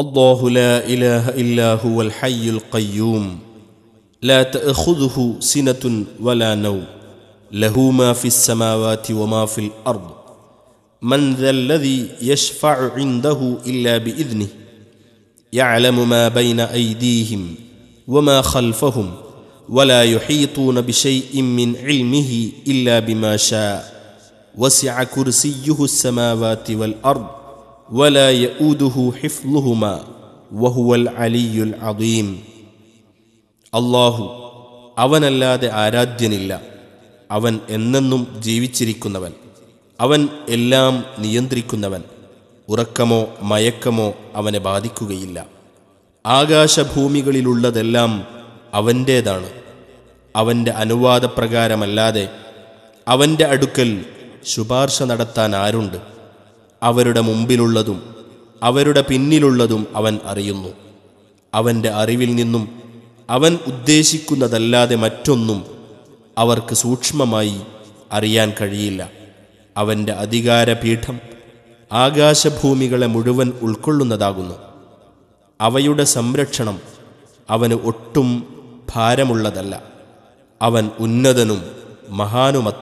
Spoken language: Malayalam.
الله لا اله الا هو الحي القيوم لا تاخذه سنه ولا نوم له ما في السماوات وما في الارض من ذا الذي يشفع عنده الا باذنه يعلم ما بين ايديهم وما خلفهم ولا يحيطون بشيء من علمه الا بما شاء وسع كرسيه السماوات والارض ولا يؤوده حفظهما വഹുവൽ അലിയുൽ അദീം അള്ളാഹു അവനല്ലാതെ ആരാധ്യനില്ല അവൻ എന്നെന്നും ജീവിച്ചിരിക്കുന്നവൻ അവൻ എല്ലാം നിയന്ത്രിക്കുന്നവൻ ഉറക്കമോ മയക്കമോ അവനെ ബാധിക്കുകയില്ല ആകാശഭൂമികളിലുള്ളതെല്ലാം അവൻ്റേതാണ് അവൻ്റെ അനുവാദപ്രകാരമല്ലാതെ അവൻ്റെ അടുക്കൽ ശുപാർശ നടത്താൻ ആരുണ്ട് അവരുടെ മുമ്പിലുള്ളതും അവരുടെ പിന്നിലുള്ളതും അവൻ അറിയുന്നു അവൻ്റെ അറിവിൽ നിന്നും അവൻ ഉദ്ദേശിക്കുന്നതല്ലാതെ മറ്റൊന്നും അവർക്ക് സൂക്ഷ്മമായി അറിയാൻ കഴിയില്ല അവൻ്റെ അധികാരപീഠം ആകാശഭൂമികളെ മുഴുവൻ ഉൾക്കൊള്ളുന്നതാകുന്നു അവയുടെ സംരക്ഷണം അവന് ഒട്ടും ഭാരമുള്ളതല്ല അവൻ ഉന്നതനും മഹാനുമത്ത